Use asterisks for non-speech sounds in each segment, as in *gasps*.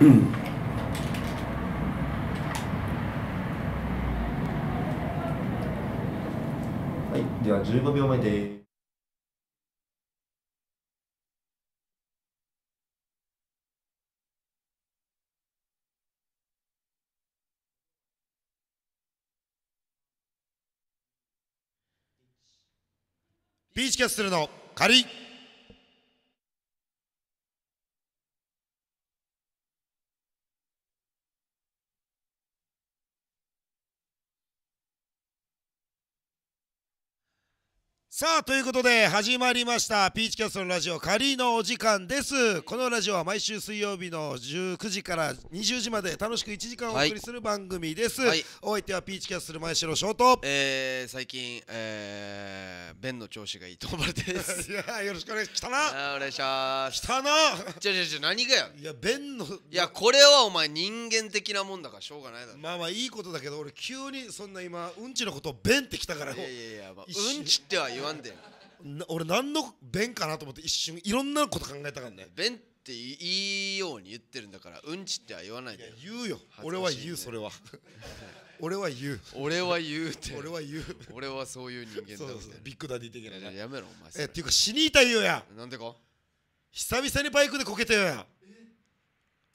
うんはい、では15秒前です。ビーチキャッスルの仮さあということで始まりましたピーチキャストのラジオ仮のお時間ですこのラジオは毎週水曜日の19時から20時まで楽しく1時間お送りする番組です、はいお相手はピーチキャストの前城翔と、えー、最近、えー、便の調子がいいと思われてです *laughs* いやよろしくお願いします来たなお願いします来たなちょちょちょ何がやいや弁のいやこれはお前人間的なもんだからしょうがないだろまあまあいいことだけど俺急にそんな今うんちのことをンってきたからいやいやいや、まあ、うんちっては言なんで俺何の弁かなと思って一瞬いろんなこと考えたからね弁っていいように言ってるんだからうんちっては言わないで言うよ俺は言うそれは *laughs* 俺は言う俺は言うって俺は言う俺はそういう人間だそうそうビッグダディ的なやめろお前えっていうか死にいたいよやなんでか久々にバイクでこけたよや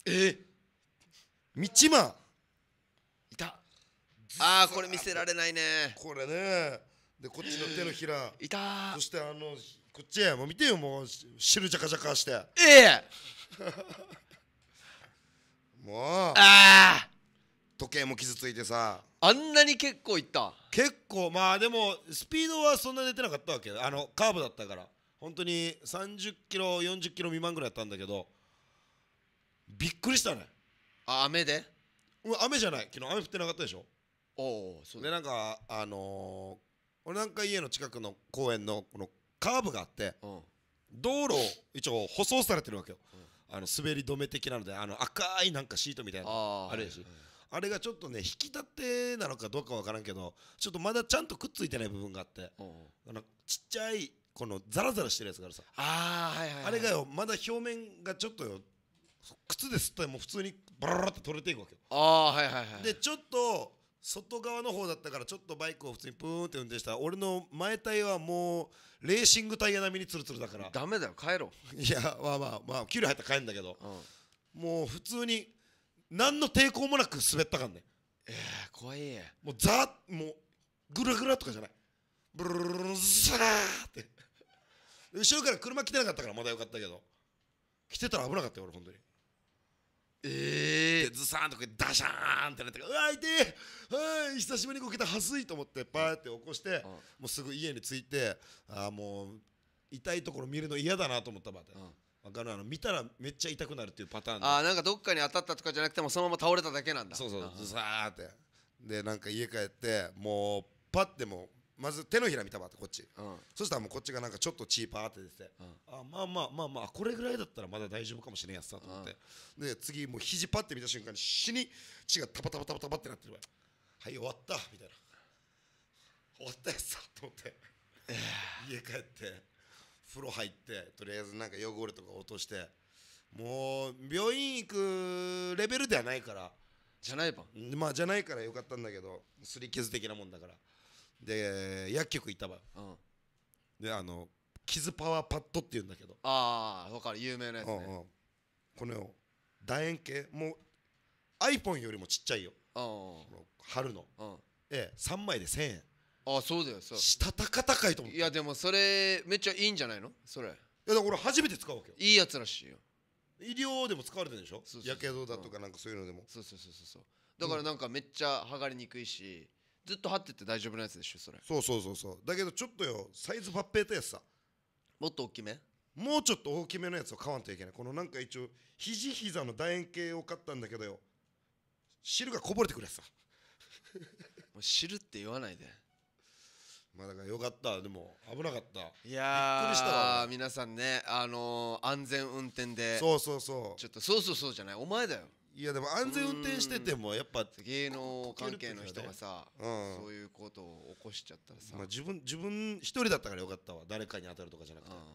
え道間いたああこれ見せられないねこれねでこっちの手のひらいたそしてあのこっちへもう見てよもう汁じゃかじゃかしてええもうああ時計も傷ついてさあんなに結構いった結構まあでもスピードはそんな出てなかったわけあのカーブだったから本当に30キロ40キロ未満ぐらいだったんだけどびっくりしたねあ雨で雨じゃない昨日雨降ってなかったでしょおおそうでなんかあの俺なんか家の近くの公園のこのカーブがあって、うん道路を一応舗装されてるわけよ、あの滑り止め的なのであの赤いなんかシートみたいなああれやし、はいはいあれがちょっとね引き立てなのかどうかわからんけどちょっとまだちゃんとくっついてない部分があって、うんあのちっちゃいこのザラザラしてるやつがあるさ、あはいはいはいあれがよまだ表面がちょっとよ靴ですったらもう普通にバラバラって取れていくわけよ、ああはいはいはいでちょっと外側の方だったからちょっとバイクを普通にプーンって運転したら俺の前タイヤはもうレーシングタイヤ並みにツルツルだからダメだよ帰ろういやまあまあまあ給料入ったら帰るんだけど、うん、もう普通に何の抵抗もなく滑ったかんねええー、怖いもうザーもうグラグラとかじゃないブルルルルザーって後ろから車来てなかったからまだよかったけど来てたら危なかったよ俺本当にええー、ズサーンとかダシャーンってなってうわ痛えはい久しぶりにこけたはずいと思ってパーって起こして、もうすぐ家に着いてああもう痛いところ見るの嫌だなと思ったばって、分かるあの見たらめっちゃ痛くなるっていうパターンああなんかどっかに当たったとかじゃなくてもそのまま倒れただけなんだそうそうずさーってでなんか家帰ってもうパッてもまず手のひら見たばってこっち、うん、そしたらもうこっちがなんかちょっとチーパーって出て、うん、あまあまあまあまあこれぐらいだったらまだ大丈夫かもしれんやつだと思って、うん、で次もう肘パッて見た瞬間に死に血がタパタパタパタパってなってるわはい終わったみたいな終わったやつだと思って家帰って風呂入ってとりあえずなんか汚れとか落としてもう病院行くレベルではないからじゃないばまあじゃないからよかったんだけどすり傷的なもんだからで薬局行ったわ、うん、であの傷パワーパッドっていうんだけど、ああ分かる有名なやつうんうんこのよ楕円形もう iPhone よりもちっちゃいようん貼るのうんえ3枚で1000円あそうだよそうしたたか高いと思ういやでもそれめっちゃいいんじゃないのそれいやだから俺初めて使うわけよいいやつらしいよ医療でも使われてるでしょうそうそうやけどだとかなんかそういうのでもそうそうそうそうそうだからなんかめっちゃ剥がれにくいし、ずっと張ってて大丈夫なやつでしょそれそうそうそうそうだけどちょっとよサイズパッペータやつさもっと大きめもうちょっと大きめのやつを買わんといけないこのなんか一応肘膝の楕円形を買ったんだけどよ汁がこぼれてくるやつさ *laughs* もう汁って言わないでまあだからよかったでも危なかったいやびっくりしたわ皆さんねあのー、安全運転でそうそうそうちょっとそうそうそうじゃないお前だよいやでも安全運転しててもやっぱ芸能関係の人がさ、うん、そういうことを起こしちゃったらさ、まあ、自分自分一人だったからよかったわ誰かに当たるとかじゃなくて、うん、びっ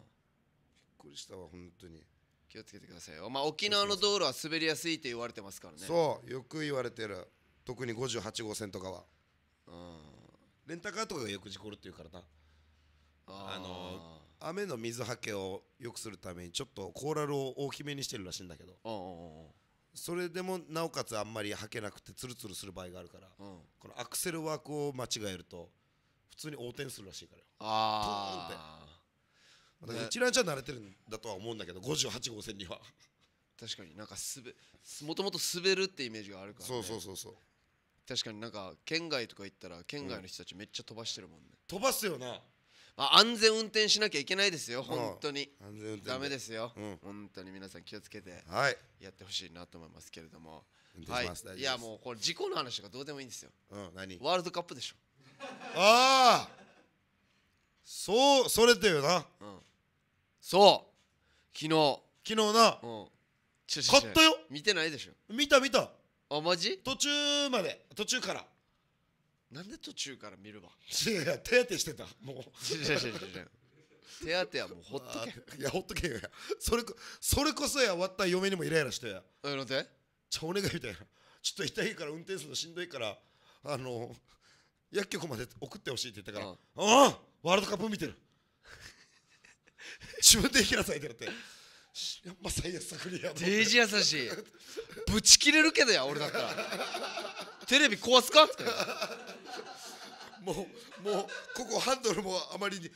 くりしたわ本当に気をつけてくださいよまあ沖縄の道路は滑りやすいって言われてますからねそうよく言われてる特に58号線とかはうんレンタカーとかがよく事故るっていうからなあの雨の水はけを良くするためにちょっとコーラルを大きめにしてるらしいんだけどうんうんうんそれでもなおかつあんまり履けなくてツルツルする場合があるから、このアクセルワークを間違えると普通に横転するらしいからよあポーンって、一覧ちゃん慣れてるんだとは思うんだけど58号線には確かになんかすべもともと滑るってイメージがあるから、ね、そうそうそうそう確かになんか県外とか行ったら県外の人たちめっちゃ飛ばしてるもんね、うん、飛ばすよなあ安全運転しなきゃいけないですよ、本当に。安全運転ダメですよ、うん本当に皆さん気をつけてはいやってほしいなと思いますけれども。い、いやもうこれ事故の話がどうでもいいんですよ。うん何ワールドカップでしょ。ああそうそれだよなそう昨日、昨日なうん、買ったよ見てないでしょ。見た見たあマジ途中まで途中からなんで途中から見るわいやいや手当てしてたもう手当てはもうほっとけ *laughs* いやほっとけよやそれこそれこそや終わった嫁にもイライラしてやえなんでじゃお願いみたいなちょっと痛いから運転するのしんどいからあの薬局まで送ってほしいって言ったから「ああワールドカップ見てる自分で行きなさい」ってなってやっぱ最悪さりやデージ優しいぶち切れるけどや俺だったらテレビ壊すか?」って *laughs* もうもうここハンドルもあまりに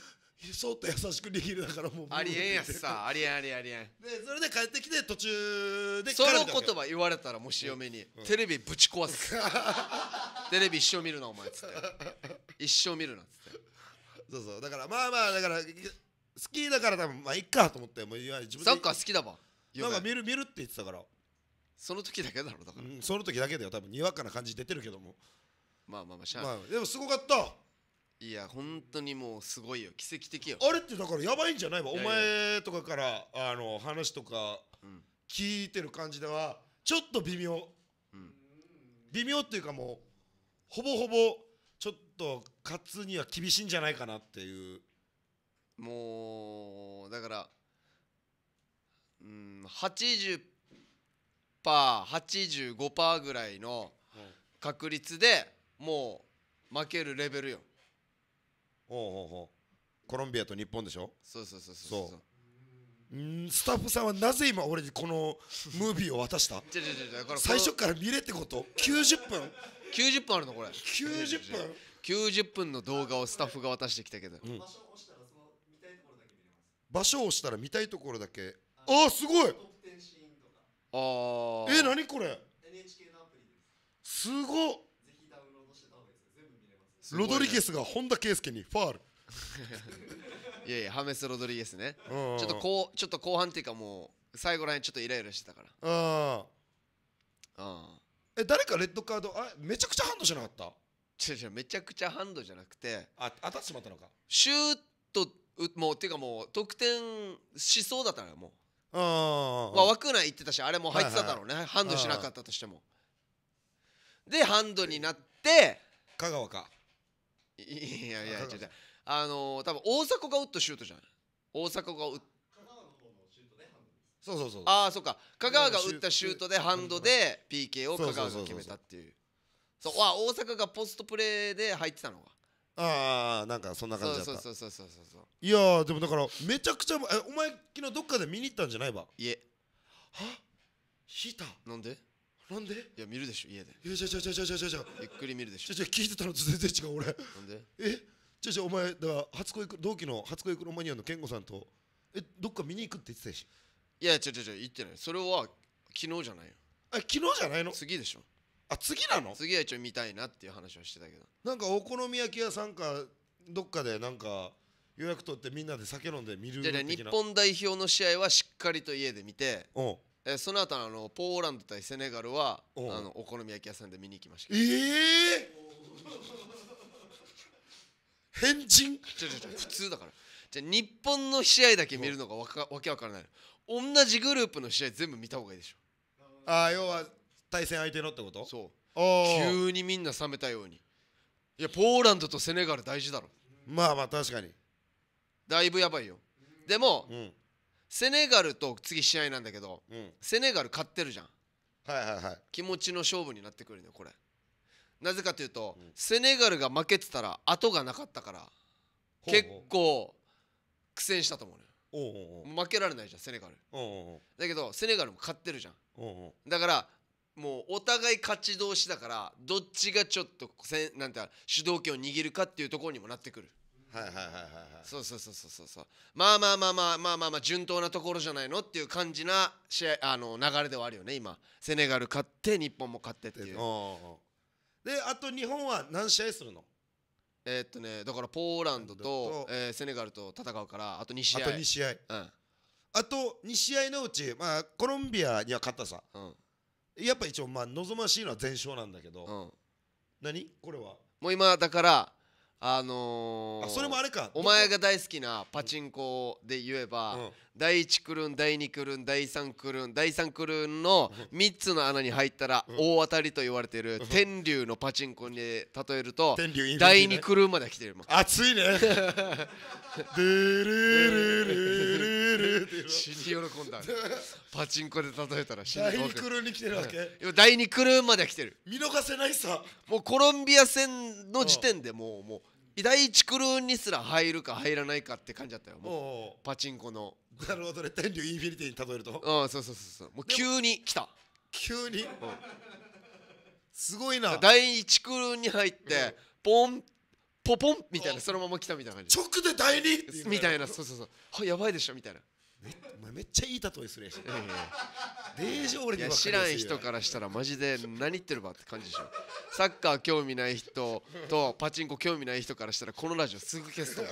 そっと優しく握るだからもうありえんやつさありえんありえんありえんでそれで帰ってきて途中でその言葉言われたらもし嫁に、テレビぶち壊す *laughs* テレビ一生見るなお前っつって一生見るなっつってそうそうだからまあまあだから好きだから多分まあいっかと思ってもうい自分サッカー好きだわなんか見る見るって言ってたからその時だけだろだから、うん、その時だけだよ多分にわかな感じ出てるけどもまあまあまあしゃあ、まあ、でもすごかったいや本当にもうすごいよ奇跡的よあれってだからやばいんじゃないわお前とかからあの話とか聞いてる感じではちょっと微妙、うん、微妙っていうかもうほぼほぼちょっと勝つには厳しいんじゃないかなっていうもうだからうん80 80%85% ぐらいの確率でもう負けるレベルよおうおううコロンビアと日本でしょそうそうそうそうそううスタッフさんはなぜ今俺にこのムービーを渡した違う違う違うこれ最初から見れってこと90分90分あるのこれ90分90分の動画をスタッフが渡してきたけど、うん、場所を押したら見たいところだけ見れます場所を押したら見たいところだけああすごいあーえ何これ NHK のアプリですすごぜひダウンロードしてた方がいいです全部見れますすごロドリゲスが本田圭佑にファール *laughs* いやいやハメス・ロドリゲスねちょっとこうちょっと後半っていうかもう最後らへんちょっとイライラしてたからあうあーえ誰かレッドカードあめちゃくちゃハンドじゃなかった違う違うめちゃくちゃハンドじゃなくてあ当たってしまったのかシュートうもうっていうかもう得点しそうだったのよもうまあ、枠内行ってたしあれも入ってただろうね、ハンドしなかったとしてもでハンドになって香川かいやいやいや違うあのー、多分大迫が打ったシュートじゃん大迫が打ったそうそうそうああそっか香川が打ったシュートでハンドで PK を香川が決めたっていうそうあ大阪がポストプレーで入ってたのかああなんかそんな感じだったそうそうそうそうそういやーでもだからめちゃくちゃえお前昨日どっかで見に行ったんじゃないば家は引いたなんでなんでいや見るでしょ家でいやじゃじゃじゃじゃじゃじゃゆっくり見るでしょじゃじゃ聞いてたのと全然違う俺なんでえじゃじゃお前だから初恋同期の初恋クロマニアの健吾さんとえどっか見に行くって言ってたしいやちょちょちょ言ってないそれは昨日じゃないよあ昨日じゃないの次でしょあ次なの次は一応見たいなっていう話はしてたけどなんかお好み焼き屋さんかどっかでなんか予約取ってみんなで酒飲んで見るじゃな日本代表の試合はしっかりと家で見てえその後あのポーランド対セネガルはあおのお好み焼き屋さんで見に行きましたえけどえ変人ちょちょちょ普通だからじゃあ日本の試合だけ見るのがわかわけわからない同じグループの試合全部見た方がいいでしょああ要は対戦相手のってことそう急にみんな冷めたようにいやポーランドとセネガル大事だろまあまあ確かにだいぶやばいよでも、うん、セネガルと次試合なんだけど、うん、セネガル勝ってるじゃんはいはいはい気持ちの勝負になってくるのよこれなぜかというと、うん、セネガルが負けてたら後がなかったから結構苦戦したと思うね。よおうおう負けられないじゃんセネガルだけどセネガルも勝ってるじゃんだからもうお互い勝ち同士だからどっちがちょっとせなんて主導権を握るかっていうところにもなってくる。はいはいはいはいそうそうそうそうそうまあまあまあまあまあまあまあ順当なところじゃないのっていう感じな試合あの流れではあるよね今セネガル勝って日本も勝ってっていうであと日本は何試合するのえー、っとねだからポーランドと、えー、セネガルと戦うからあと2試合あと2試合、うん、あと2試合のうち、まあ、コロンビアには勝ったさ、うん、やっぱ一応まあ望ましいのは全勝なんだけど、うん何これはもう今だからあのー、あそれもあれかお前が大好きなパチンコで言えば、うん第1クルーン第2クルーン第3クルーン第3クルーンの3つの穴に入ったら大当たりと言われている天竜のパチンコに例えると第2クルーンまで来てる熱いね死に喜んだ、パチンコで例えたら死に第2クルーンに来てるわけ第2クルーンまで来てる見逃せないさもうコロンビア戦の時点でもうもう第一クルーンにすら入るか入らないかって感じだったよもうパチンコのなるほどね天竜インフィニティに例えるとあそうそうそうそうもう急に来た急に、すごいな第一クルーンに入って、ポンポポンみたいなそのまま来たみたいな感じ直で第二みたいなそうそうそうはやばいでしょみたいなめめっちゃいい例えするやし、デージ俺に知らん人からしたらマジで何言ってるばって感じでしょサッカー興味ない人とパチンコ興味ない人からしたらこのラジオすぐ消すとい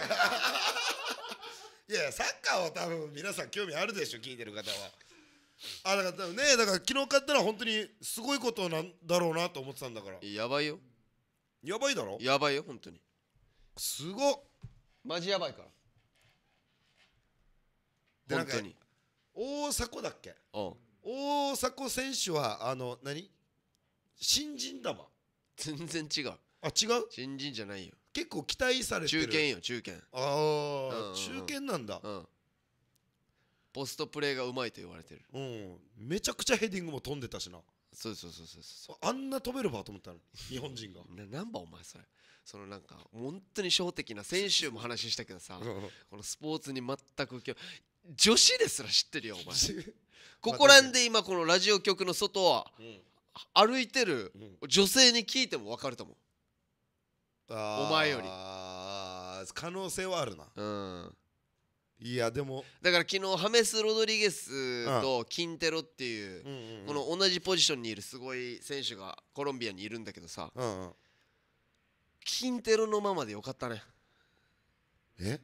やサッカーは多分皆さん興味あるでしょ聞いてる方はあだからねだから昨日買ったら本当にすごいことなんだろうなと思ってたんだからやばいよやばいだろやばいよ本当にすごマジやばいから本当に大迫だっけうん大迫選手はあの何新人だわ全然違うあ違う新人じゃないよ結構期待されて中堅よ中堅ああ、うん中堅なんだうんポストプレーがうまいと言われてるうんめちゃくちゃヘディングも飛んでたしなそうそうそうそうそあんな飛べるばと思ったのに日本人がう *laughs* なんばお前それそのなんか本当に小的な先週も話したけどさこのスポーツに全く興女子ですら知ってるよお前 *laughs* ここら辺で今このラジオ局の外は、歩いてる女性に聞いても分かると思う、うん、お前より可能性はあるなうんいやでもだから昨日ハメス・ロドリゲスとキンテロっていう,、この同じポジションにいるすごい選手がコロンビアにいるんだけどさ、うんうん、キンテロのままでよかったねえ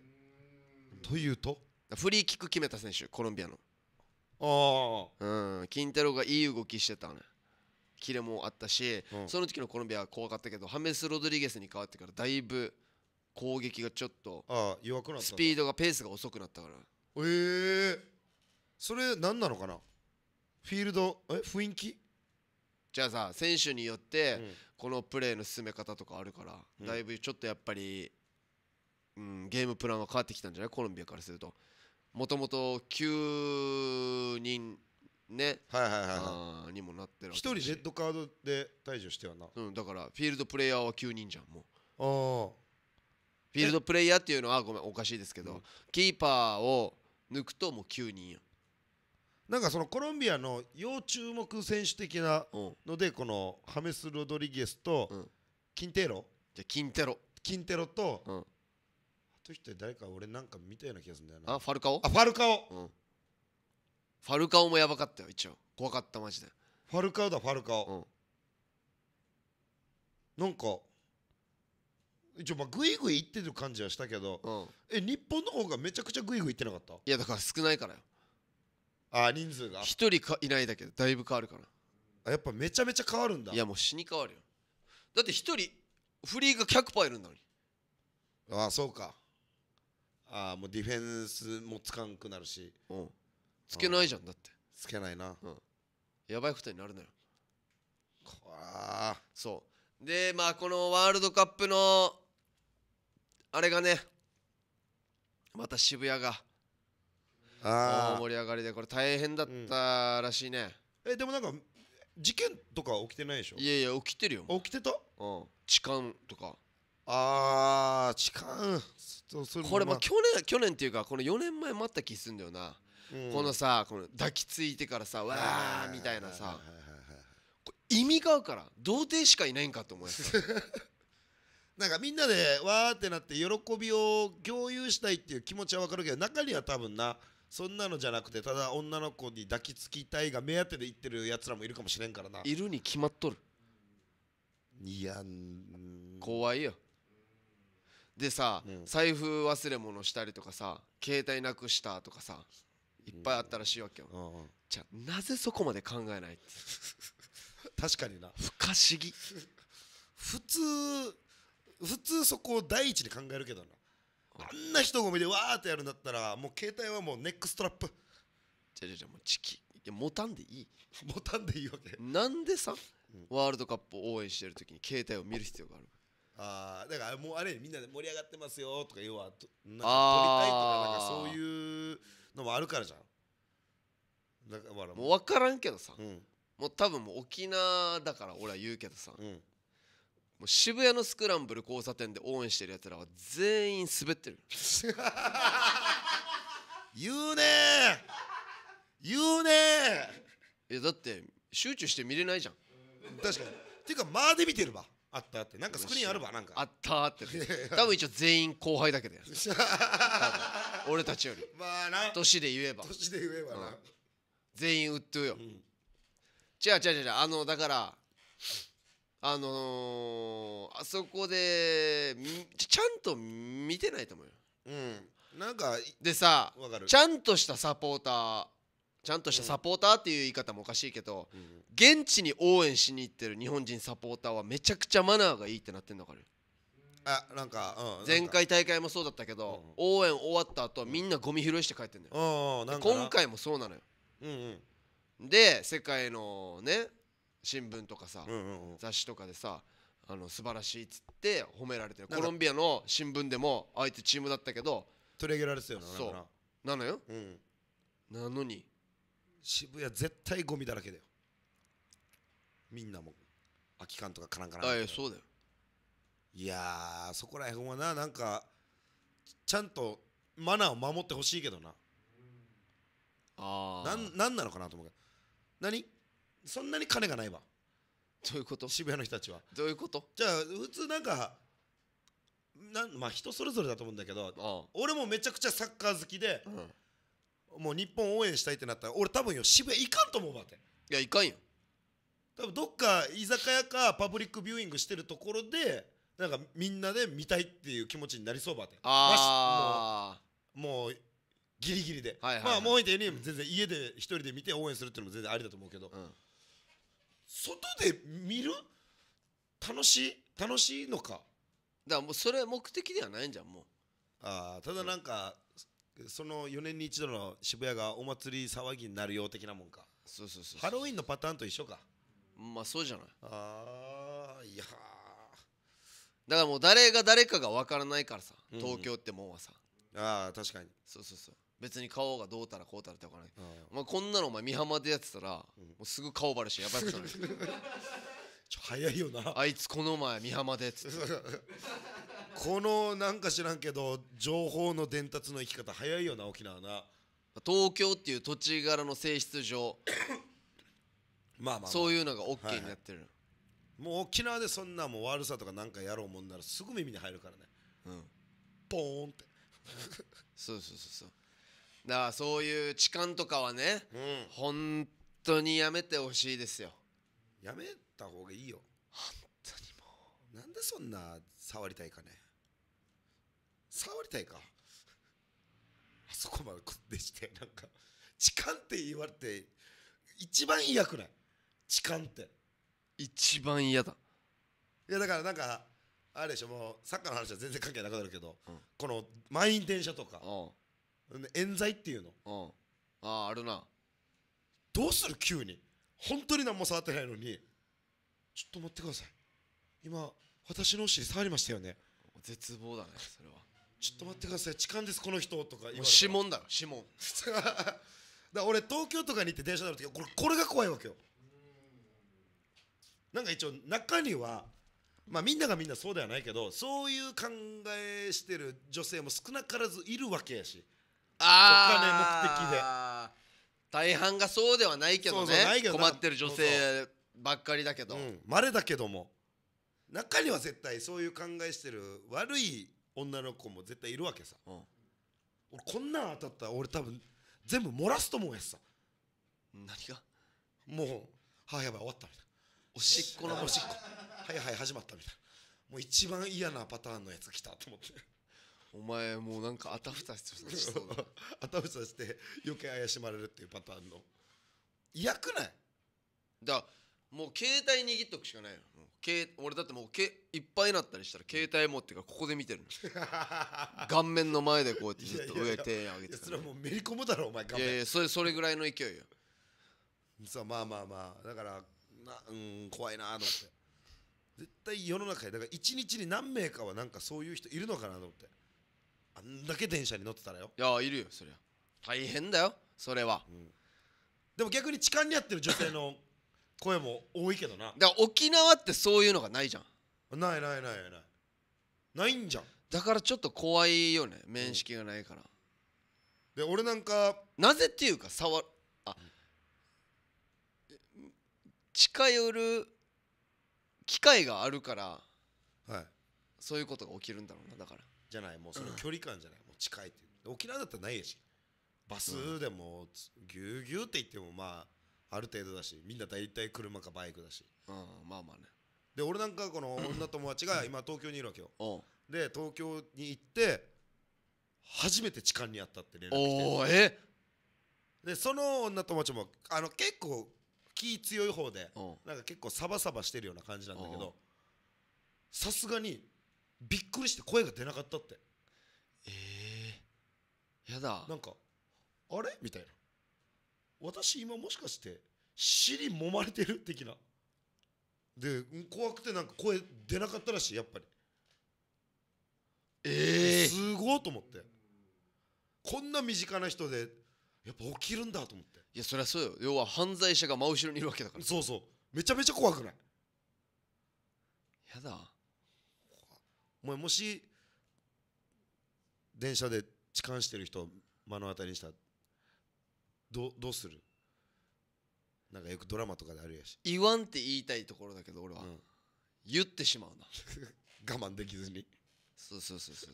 というとフリーキック決めた選手コロンビアのああうんキン郎ロがいい動きしてたねキレもあったし、うん、その時のコロンビアは怖かったけどハメス・ロドリゲスに変わってからだいぶ攻撃がちょっとあ弱くなったスピードがペースが遅くなったからええー、それ何なのかなフィールドえ雰囲気じゃあさ選手によって、このプレーの進め方とかあるから、うん、だいぶちょっとやっぱり、うん、ゲームプランは変わってきたんじゃないコロンビアからするともともと9人ね、はいはいはいはい、にもなってる一人レッドカードで退場してはな、うん、だからフィールドプレイヤーは9人じゃんもうフィールドプレイヤーっていうのはごめんおかしいですけど、うん、キーパーを抜くともう9人やなんかそのコロンビアの要注目選手的なので、うん、このハメス・ロドリゲスと、うん、キンテロじゃキンテロキンテロと、人て誰か俺なんか見たような気がするんだよなあファルカオあファルカオ、うん、ファルカオもやばかったよ一応怖かったマジでファルカオだファルカオ、うん、なんか一応まあグイグイいってる感じはしたけど、うん、え日本の方がめちゃくちゃグイグイいってなかったいやだから少ないからよあ人数が一人かいないだけどだいぶ変わるからあやっぱめちゃめちゃ変わるんだいやもう死に変わるよだって一人フリーが100%いるんだのにああそうかああもうディフェンスもつかんくなるし、うん、つけないじゃんだってつけないな、うんやばいことになるのよこわあそうでまあこのワールドカップのあれがねまた渋谷があ大盛り上がりでこれ大変だったらしいね、えでもなんか事件とか起きてないでしょいやいや起きてるよ起きてたうん痴漢とかああ痴漢これも去年去年っていうかこの4年前待った気すんだよな、うん、このさこの抱きついてからさわーみたいなさ意味が合うから童貞しかいないんかと思いますなんかみんなでわーってなって喜びを共有したいっていう気持ちは分かるけど中には多分なそんなのじゃなくてただ女の子に抱きつきたいが目当てで言ってるやつらもいるかもしれんからないるに決まっとるいや怖いよでさ、うん、財布忘れ物したりとかさ携帯なくしたとかさいっぱいあったらしいわけよ、うんうん、じゃあなぜそこまで考えない *laughs* 確かにな不可思議普通普通そこを第一に考えるけどなあんな人混みでわーってやるんだったらもう携帯はもうネックストラップじゃじゃじゃもうチキいや持たんでいい *laughs* 持たんでいいわけなんでさ、ワールドカップを応援してる時に携帯を見る必要があるああだからもうあれみんなで盛り上がってますよとか要はなんか撮りたいとかなんかそういうのもあるからじゃんだからもう分からんけどさ、うん、もう多分もう沖縄だから俺は言うけどさ、うん、もう渋谷のスクランブル交差点で応援してるやつらは全員滑ってる *laughs* 言うね言うねえだって集中して見れないじゃん確かにっていうか間で見てるわあったってなんかスクリーンあるばなんかあったって多分一応全員後輩だけど *laughs* 俺たちよりまあな年で言えば年で言えばな、うん、全員売っとよ、うん、違う違う違うあのだからあのー、あそこでちゃんと見てないと思うようんなんかでさちゃんとしたサポーターちゃんとしたサポーターっていう言い方もおかしいけど、現地に応援しに行ってる日本人サポーターはめちゃくちゃマナーがいいってなってんだからあなんか、うん、前回大会もそうだったけど、応援終わった後みんなゴミ拾いして帰ってんだよ、今回もそうなのよ、うんうん、で世界のね新聞とかさ、雑誌とかでさあの素晴らしいっつって褒められてるコロンビアの新聞でもあいつチームだったけど取り上げられてたよなそうなのよ、うん、なのに渋谷絶対ゴミだらけだよみんなも空き缶とかカランカランあいやそうだよいやそこらへんはななんかちゃんとマナーを守ってほしいけどなあなんなんなのかなと思うけど何そんなに金がないわどういうこと渋谷の人たちはどういうことじゃあ普通なんかなまあ人それぞれだと思うんだけど俺もめちゃくちゃサッカー好きで、うんもう日本応援したいってなったら俺多分よ渋谷行かんと思うわていやいかんよ多分どっか居酒屋かパブリックビューイングしてるところでなんかみんなで見たいっていう気持ちになりそうばてああもうギリギリで、はいはいはい、まあもう一点全然家で一人で見て応援するっていうのも全然ありだと思うけど、うん、外で見る楽しい楽しいのかだからもうそれ目的ではないんじゃんもうああただなんか、うんその4年に一度の渋谷がお祭り騒ぎになるよう的なもんかそうそうそうハロウィンのパターンと一緒かまあそうじゃないああいやだからもう誰が誰かが分からないからさうん東京ってもんはさ、ああ確かにそうそうそう別に顔がどうたらこうたらって分からない、お前こんなのお前美浜でやってたら、もうすぐ顔バレしてやばいやつないちょ早いよなあいつこの前美浜でっつって *laughs* このなんか知らんけど情報の伝達の生き方早いよな沖縄な東京っていう土地柄の性質上 *coughs* まあまあ、まあ、そういうのが OK になってる、はいはい、もう沖縄でそんなもう悪さとかなんかやろうもんならすぐ耳に入るからねうんポーンって *laughs* そうそうそうそうだからそういう痴漢とかはね、うん、本当にやめてほしいですよやめった方がいいよ本当にもうなんでそんな触りたいかね触りたいかあそこまででしてなんか痴漢って言われて一番嫌くない痴漢って一番嫌だいやだからなんかあれでしょもうサッカーの話は全然関係なくなるけど、うん、この満員電車とか、冤罪っていうの、うあああるなどうする急に本当に何も触ってないのにちょっと待ってください今私のお尻触りましたよね絶望だねそれはちょっと待ってください痴漢ですこの人とかもう指紋だろ指紋 *laughs* だから俺東京とかに行って電車乗る時これこれが怖いわけよなんか一応中にはまあみんながみんなそうではないけどそういう考えしてる女性も少なからずいるわけやしあお金目的で大半がそうではないけどね困ってる女性ばっかりだけど、ま、う、れ、ん、だけども中には絶対そういう考えしてる悪い女の子も絶対いるわけさ、うん、俺こんなん当たったら俺多分全部漏らすと思うやつさ何がもうはあやばい終わったみたいなおしっこのおしっこはいはい始まったみたいなもう一番嫌なパターンのやつ来たと思ってお前もうなんかあたふたして *laughs* あたふたして余計怪しまれるっていうパターンの嫌くないだからもう携帯握っとくしかないよもう俺だってもうけいっぱいになったりしたら携帯持ってからここで見てるの *laughs* 顔面の前でこうやってずっと上手上げてそれはもうめり込むだろお前顔い面やいやそれそれぐらいの勢いよさあまあまあまあだからなうん怖いなと思って絶対世の中でだから一日に何名かはなんかそういう人いるのかなと思ってあんだけ電車に乗ってたらよいやいるよそりゃ大変だよそれはでも逆に痴漢にやってる女性の声も多いけどなだから沖縄ってそういうのがないじゃんないないないないないんじゃんだからちょっと怖いよね面識がないから、で俺なんかなぜっていうか触あ、うん、近寄る機会があるからはいそういうことが起きるんだろうなだからじゃないもうその距離感じゃない、うん、もう近いっていう沖縄だったらないやしバスでもぎゅうぎゅうって言ってもまあある程度だしみんな大体車かバイクだしうんまあまあねで俺なんかこの *clears throat* 女友達が今東京にいるわけよで東京に行って初めて痴漢にあったって連絡来おてえでその女友達もあの結構気強い方でうなんか結構サバサバしてるような感じなんだけどさすがにびっくりして声が出なかったってえー、やだなんかあれみたいな私今もしかして尻揉まれてる的なで怖くてなんか声出なかったらしいやっぱりええー、すごいと思ってこんな身近な人でやっぱ起きるんだと思っていやそりゃそうよ要は犯罪者が真後ろにいるわけだからそうそうめちゃめちゃ怖くないやだお前もし電車で痴漢してる人目の当たりにしたらどどうするなんかよくドラマとかであるやし言わんって言いたいところだけど俺は、うん、言ってしまうな *laughs* 我慢できずにそうそうそうそう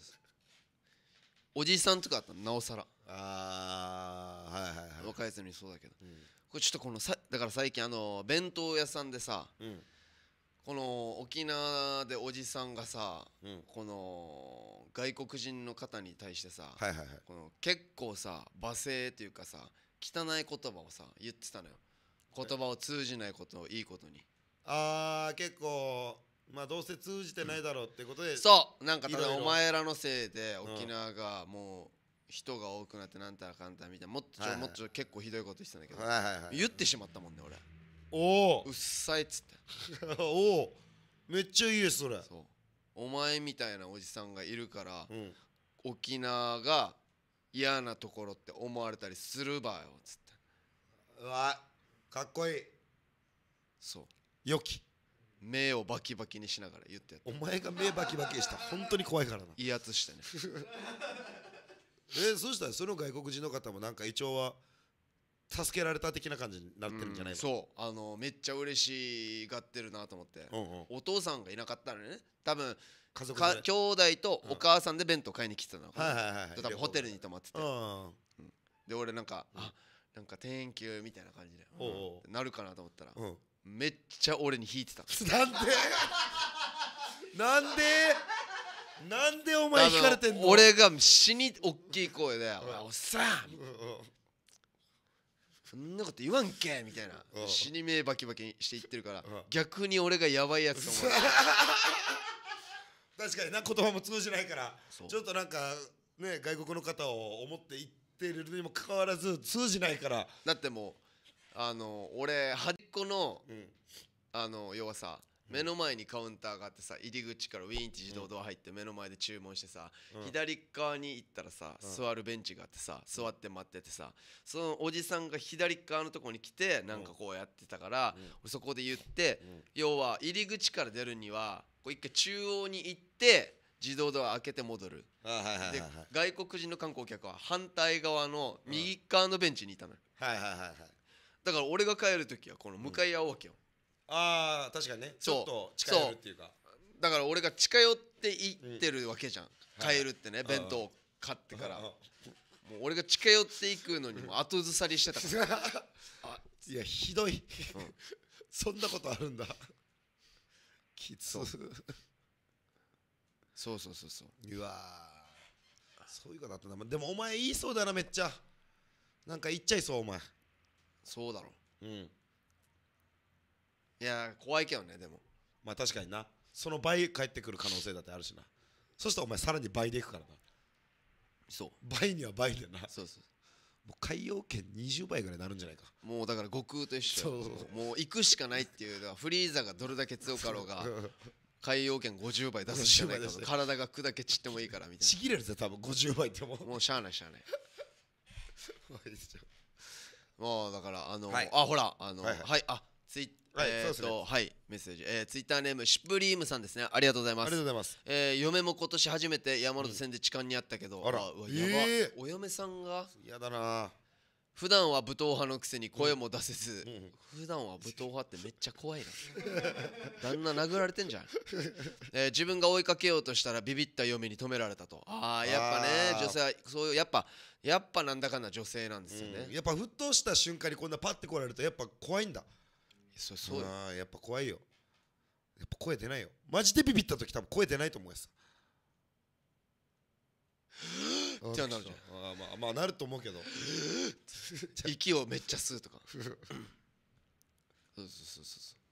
おじさんとかあったなおさらああはいはいはい若いやつにそうだけど、うん、これちょっとこのさだから最近あの弁当屋さんでさ、うん、この沖縄でおじさんがさ、うん、この外国人の方に対してさ、はいはいはい、この結構さ罵声というかさ汚い言葉をさ言ってたのよ言葉を通じないことをいいことにああ結構まあどうせ通じてないだろうってことでそうなんかただお前らのせいで沖縄がもう人が多くなってなんたらかんたらみたいなもっとちょ、はいはい、もっと結構ひどいこと言ってたんだけど、はいはいはい、言ってしまったもんね俺おおうっさいっつって *laughs* おおめっちゃいいですそれそうお前みたいなおじさんがいるから、うん、沖縄が嫌なところって思われたりするばよつってうわかっこいいそう良き目をバキバキにしながら言ってやったお前が目バキバキした本当に怖いからな威圧してね *laughs* えー、そしたらその外国人の方もなんか一応は助けられた的な感じになってるんじゃないの、そうあのめっちゃ嬉しがってるなと思って、うんうんお父さんがいなかったらね多分家族か兄弟とお母さんで弁当買いに来てたのかな、はいはいはいホテルに泊まってて、うんで俺なんか、あなんか「天球」みたいな感じで、うおなるかなと思ったら、うんめっちゃ俺に引いてた *laughs* なんでなんでなんでお前引かれてんの、俺が死に大きい声で「おおっさんうんうんそんなこと言わんけみたいな、死に目バキバキしていってるから、逆に俺がやばいやつと思う *laughs* 確かにな言葉も通じないからちょっとなんかね外国の方を思って言ってるにもかかわらず通じないからだってもうあの俺端っこの、うん、あの要はさ目の前にカウンターがあってさ入り口からウィーンって自動ドア入って目の前で注文してさ、左側に行ったらさ、座るベンチがあってさ座って待っててさそのおじさんが左側のとこに来てなんかこうやってたから、そこで言って、要は入り口から出るにはこう一回中央に行って自動ドア開けて戻る外国人の観光客は反対側の右側のベンチにいたのよ、だから俺が帰る時はこの向かい合うわけよ、ああ確かにねちょっと近寄るっていうかだから俺が近寄っていってるわけじゃん、カエルってね弁当を買ってからもう俺が近寄っていくのにも後ずさりしてたから *laughs* あいやひどい、うん、そんなことあるんだきつそうそうそうそうそううわそういうことだったなでもお前言いそうだなめっちゃなんか言っちゃいそうお前そうだろうんいや怖いけどねでもまあ確かになその倍返ってくる可能性だってあるしなそしたらお前さらに倍でいくからなそう倍には倍でなそうそうもう海洋圏20倍ぐらいになるんじゃないかもうだから悟空と一緒そうそうそうもう行くしかないっていうのはフリーザがどれだけ強かろうが海洋圏50倍出すしかないから体が砕け散ってもいいからみたいなちぎれるぜ多分50倍ってもうもうしゃあないしゃあないもう *laughs* だからあのはいあほらあのはい、はいはい、あツイッはい、えー、と、ね、はい、メッセージ、えー、ツイッターネームシプリームさんですね。ありがとうございます。ありがとうございます。えー、嫁も今年初めて山手線で痴漢にあったけど、うん、あら、うわやば、えー、お嫁さんが。嫌だな。普段は武闘派のくせに声も出せず、うん、うん、普段は武闘派ってめっちゃ怖いな旦那殴られてんじゃん、えー、自分が追いかけようとしたらビビった嫁に止められたとああやっぱね女性はそういうやっぱやっぱなんだかんだ女性なんですよね、うん、やっぱ沸騰した瞬間にこんなパッて来られるとやっぱ怖いんだそそうやっぱ怖いよやっぱ声出ないよマジでビビった時多分声出ないと思うやつゃあ *gasps* なるじゃんあまあまあなると思うけど *laughs* 息をめっちゃ吸うとか *laughs* そうそうそうそう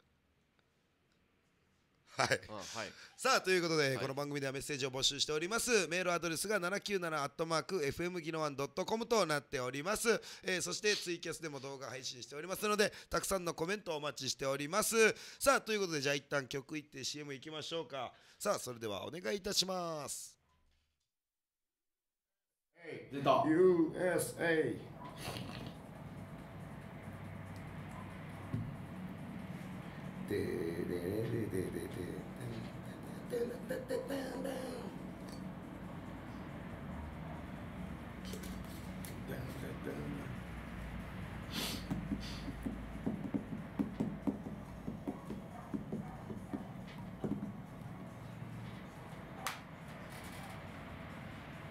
はい、うん、はい、さあということで、はい、この番組ではメッセージを募集しておりますメールアドレスが 797-FM 技能1 .com となっております、えー、そしてツイキャスでも動画配信しておりますのでたくさんのコメントをお待ちしておりますさあということでじゃあ一旦曲いって CM いきましょうかさあそれではお願いいたします USA でで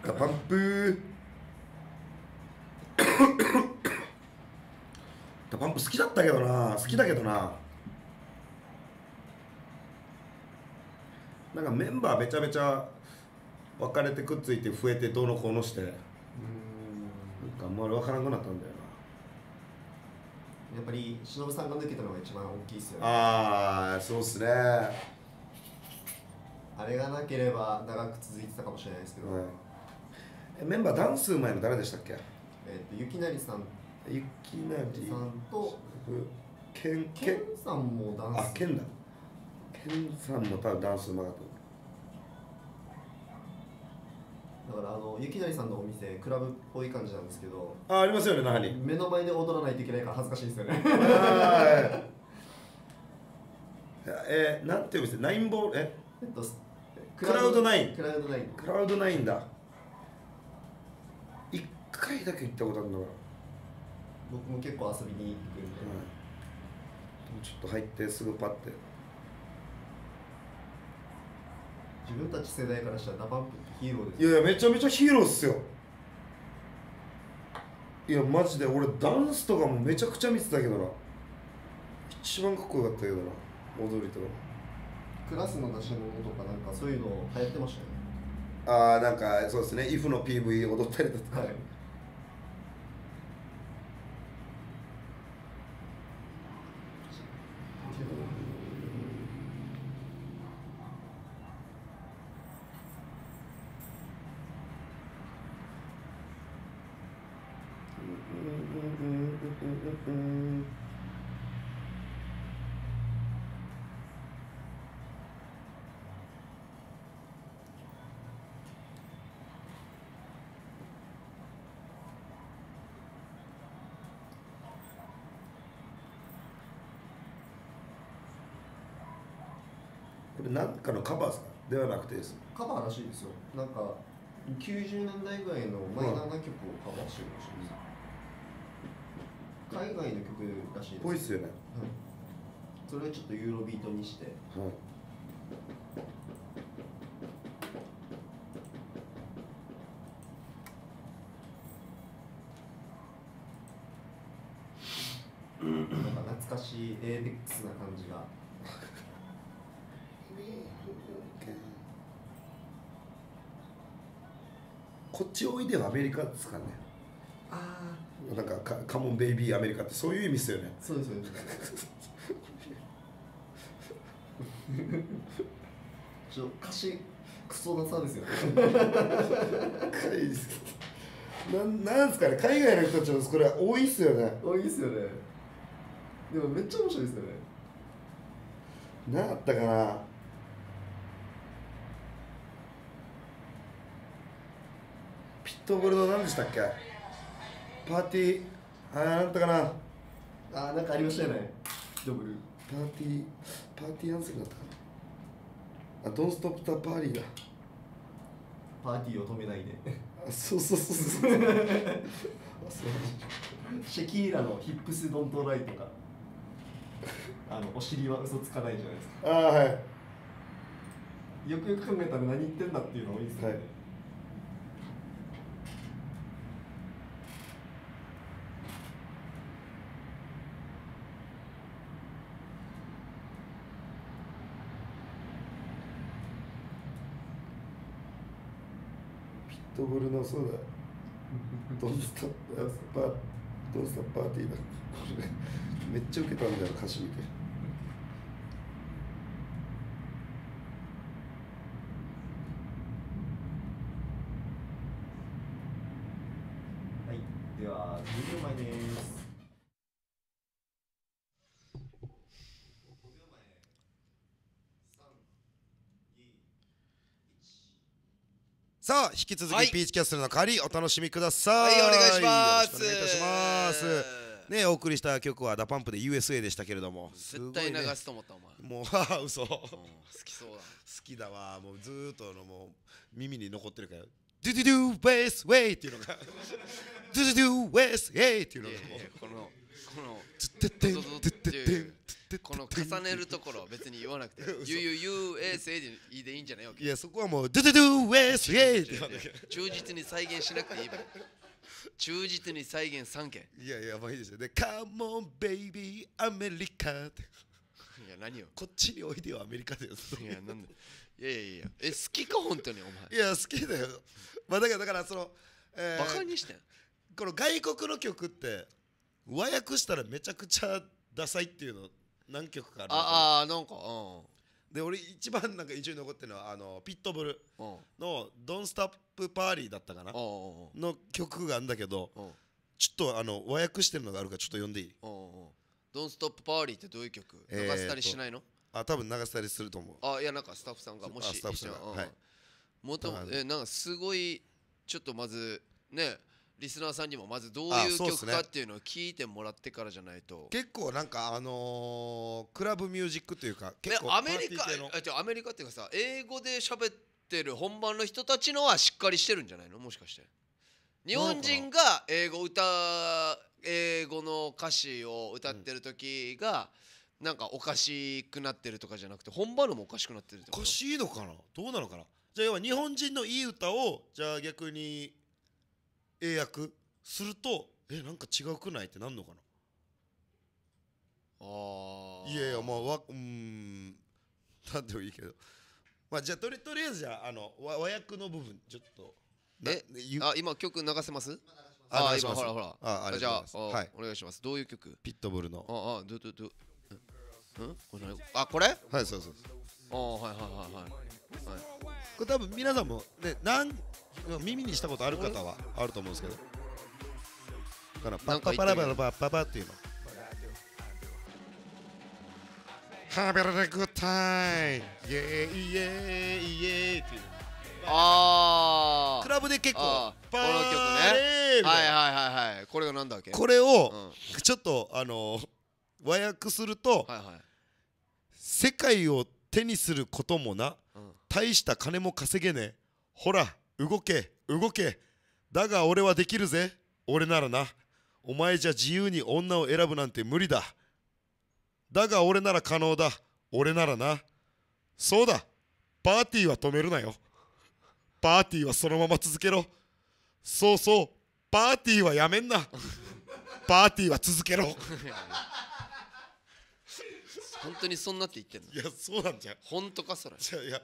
ガパンプーダ *coughs* パンプ好きだったけどな好きだけどなメンバーめちゃめちゃ分かれてくっついて増えてどうのこうのしてなんかあんまり分からなくなったんだよなやっぱり忍さんが抜けたのが一番大きいっすよねああそうっすねあれがなければ長く続いてたかもしれないですけど、はい、えメンバーダンス前の誰でしたっけえっ、ー、とゆきなりさんゆきなりさんとけんけんさんもダンスけんだけんさんも多分ダンスうまかったからあの雪成さんのお店クラブっぽい感じなんですけどあありますよね中に目の前で踊らないといけないから恥ずかしいですよねえー、なんていうお店ナインボールええっとクラウドナインクラウドナインクラウドナインだ一回だけ行ったことあるのか僕も結構遊びに行くんで、うん、ちょっと入ってすぐパッて自分たち世代からしたらダパンプってヒーローですいやいやめちゃめちゃヒーローっすよいやマジで俺ダンスとかもめちゃくちゃ見てたけどな一番かっこよかったけどな踊りとかクラスの出し物とかなんかそういうの流行ってましたよねああなんかそうですね「IF」の PV 踊ったりだとか、はい何かのカバーではなくてですカバーらしいですよなんか90年代ぐらいのマイナーな曲をカバーしてるらしいです、海外の曲らしいですぽいっすよね、はい、それをちょっとユーロビートにして、はいこっちおいではアメリカですかねああなんかかカモンベイビーアメリカってそういう意味ですよねそうですそうですちょ歌詞クソダサですよね *laughs* ななんすかね海外の人たちもこれ多いっすよね多いっすよねでもめっちゃ面白いですよね何あったかな懐の何でしたっけパーティーあーなんとかなあーなんかありましたよねドブルパーティーパーティーンするだったかなあドンストップタパーリーだパーティーを止めないであそうそうそうそう *laughs* シェキーラのヒップスドントライとかあのお尻は嘘つかないじゃないですかああはいよくよく考えたら何言ってんだっていうのもいいですね、はいフルのソーダドンストップパパーティーだこれめっちゃウケたんだよ歌詞見て。さあ引き続き、ピーチキャッスルの仮お楽しみください、はい、お願いしますお願いたしますねお送りした曲はダパンプで USA でしたけれども絶対流すと思ったお前もう *laughs* ああ嘘、好きそうだ好きだわもうずっとのもう耳に残ってるからドゥドゥドゥベースウェイっていうのがドゥドゥドゥベースウェイっていうのがこのこのドゥッテッテンドゥッテッテンこの重ねるところ別に言わなくて UUUSA でいいんじゃないわけいやそこはもうドゥドゥドゥ USA って忠実に再現しなくていい忠実に再現3件いややばいですよね「カモンベイビーアメリカ」いや何よこっちにおいでよアメリカだいやなんでいやいやいやえ好きか本当にお前いや好きだよまあだからだからその、えー、バカにしてんこの外国の曲って和訳したらめちゃくちゃダサいっていうの何曲かあるああなんかうんで俺一番なんか印象に残ってるのはあのピットブルの「ドンスタップパーリー」だったかなの曲があるんだけどちょっとあの和訳してるのがあるからちょっと読んでいいドンストップパーリーってどういう曲流したりしないのあ多分流したりすると思うあいやなんかスタッフさんがもしスタッフさんがはいもともえなんかすごいちょっとまずねリスナーさんにもまずどういう曲かっていうのを聞いてもらってからじゃないと、結構なんかあのークラブミュージックというかね結、構アメリカパーテアメリカっていうかさ英語で喋ってる本番の人たちのはしっかりしてるんじゃないのもしかして日本人が英語歌英語の歌詞を歌ってる時が、なんかおかしくなってるとかじゃなくて本番のもおかしくなってるっておかしいのかなどうなのかなじゃあ要は日本人のいい歌をじゃあ逆に英訳するとえなんか違うくないってなんのかなああいやいやまあわうんなんでもいいけどまあじゃあとりとりあえずじゃああの和和訳の部分ちょっとえあ今曲流せますあ今ほらほらああじゃあ、はい、お願いしますどういう曲ピットブルのああどどどうんこれあこれはいそうそうあはいはいはいはい、はい、これ多分皆さんもね何耳にしたことある方はあると思うんですけどだからパッパパラパラパッパパっていうのハーベルでグッタイイエーイイエーイイエーっていうああクラブで結構この曲ねはいはいはいはいこれがなんだっけこれを、ちょっとあの和訳すると、世界を手にすることもな、大した金も稼げねえほら動け、動け。だが俺はできるぜ。俺ならな。お前じゃ自由に女を選ぶなんて無理だ。だが俺なら可能だ。俺ならな。そうだ。パーティーは止めるなよ。パーティーはそのまま続けろ。そうそう。パーティーはやめんな。パーティーは続けろ。本当にそんなって言ってんのいや、そうなんじゃん。本当かそれ。じゃいや。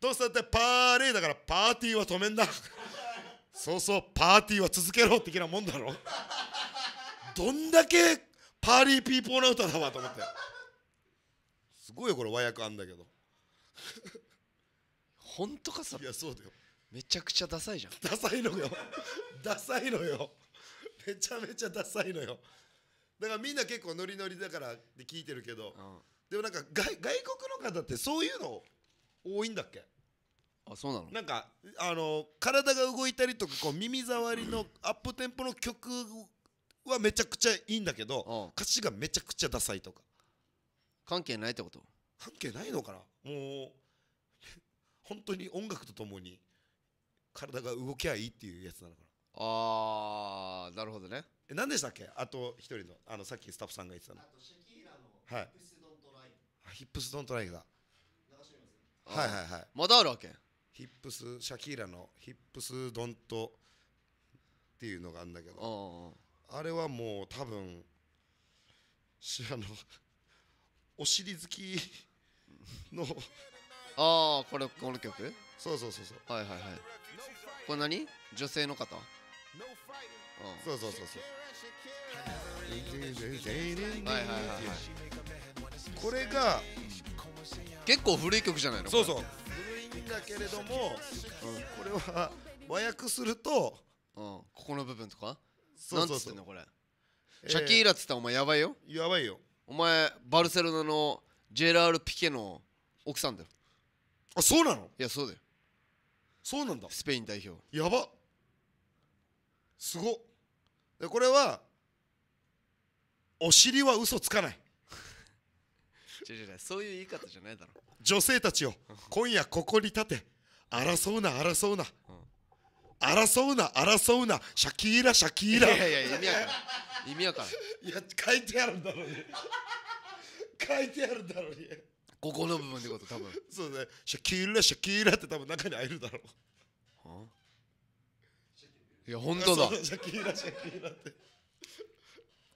どうしたってパーレーだからパーティーは止めんなそうそうパーティーは続けろ的なもんだろどんだけパーリーピーポーな歌だわと思ってすごいよこれ和訳あんだけど本当かさいやそうだよめちゃくちゃダサいじゃんダサいのよダサいのよめちゃめちゃダサいのよだからみんな結構ノリノリだからって聞いてるけど、うん、でもなんか外国の方ってそういうの多いんだっけあそうなのなんかあの体が動いたりとかこう耳障りのアップテンポの曲はめちゃくちゃいいんだけど、歌詞がめちゃくちゃダサいとか関係ないってこと関係ないのかなもう本当に音楽とともに体が動きゃいいっていうやつなのかなあーなるほどねえ何でしたっけあと一人のあのさっきスタッフさんが言ってたのあとシャキーラのはいヒップスドントライがはいはいはいまだあるわけヒップスシャキーラのヒップスドントっていうのがあるんだけどああれはもう多分しあのお尻好きのああこれこの曲そうそうそうそうはいはいはいこれ何女性の方うそうそうそうそうはいはいはいはいこれが結構古い曲じゃないのそうそう古いんだけれども、うん、これは和訳すると、うん、ここの部分とかそうそうそうなんつってんのこれ、えー、シャキーラっつったらお前やばいよやばいよお前バルセロナのジェラール・ピケの奥さんだよあそうなのいやそうだよそうなんだスペイン代表やばすごでこれはお尻は嘘つかない違う違うそういう言い方じゃないだろ女性たちよ今夜ここに立て争うな争うな、争うな争うなシャキーラシャキーラいやいや意味わからん意味わからんいや書いてあるんだろうね書いてあるんだろうねここの部分でこと多分そうだねシャキーラシャキーラって多分中に入るだろういや本当だシャキーラシャキーラって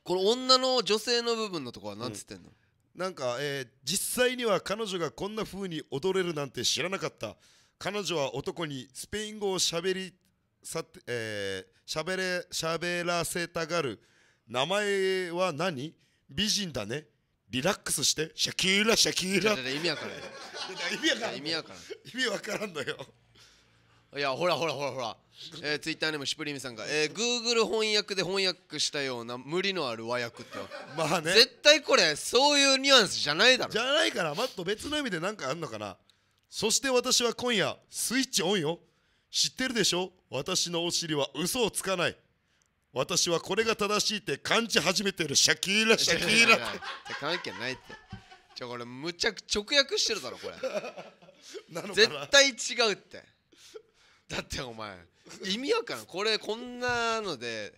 この女の女性の部分のとこは何つってんの、なんか、えー、実際には彼女がこんな風に踊れるなんて知らなかった彼女は男にスペイン語をしゃべりさて、えー、しゃべれしゃべらせたがる名前は何美人だねリラックスしてシャキーラシャキーラ *laughs* 意味わからん意味わからん意味わからんのよいやほらほらほらほら、えー、ツイッターでもシュプリームさんが、えー、Google 翻訳で翻訳したような無理のある和訳ってまあね絶対これそういうニュアンスじゃないだろじゃないからマット別の意味で何かあんのかなそして私は今夜スイッチオンよ知ってるでしょ私のお尻は嘘をつかない私はこれが正しいって感じ始めてるシャキーラシャキーラって関係ないってじゃこれむちゃく直訳してるだろこれ *laughs* 絶対違うってだってお前意味わかんこれこんなので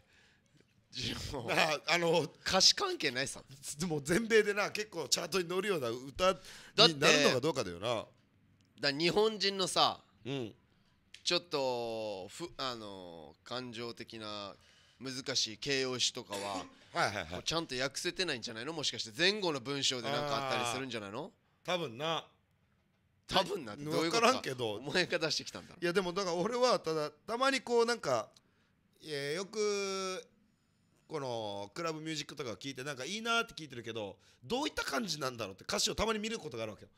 ああの歌詞関係ないさ全米でな結構チャートに乗るような歌になるのかどうかだよなだ日本人のさ、うん、ちょっとふあの感情的な難しい形容詞とかははいはい、はい、ちゃんと訳せてないんじゃないのもしかして前後の文章で何かあったりするんじゃないの多分な多分なていか分からんけどお前が出してきたんだろいやでもだから俺はただたまにこうなんかえよくこのクラブミュージックとか聞いてなんかいいなって聞いてるけどどういった感じなんだろうって歌詞をたまに見ることがあるわけよ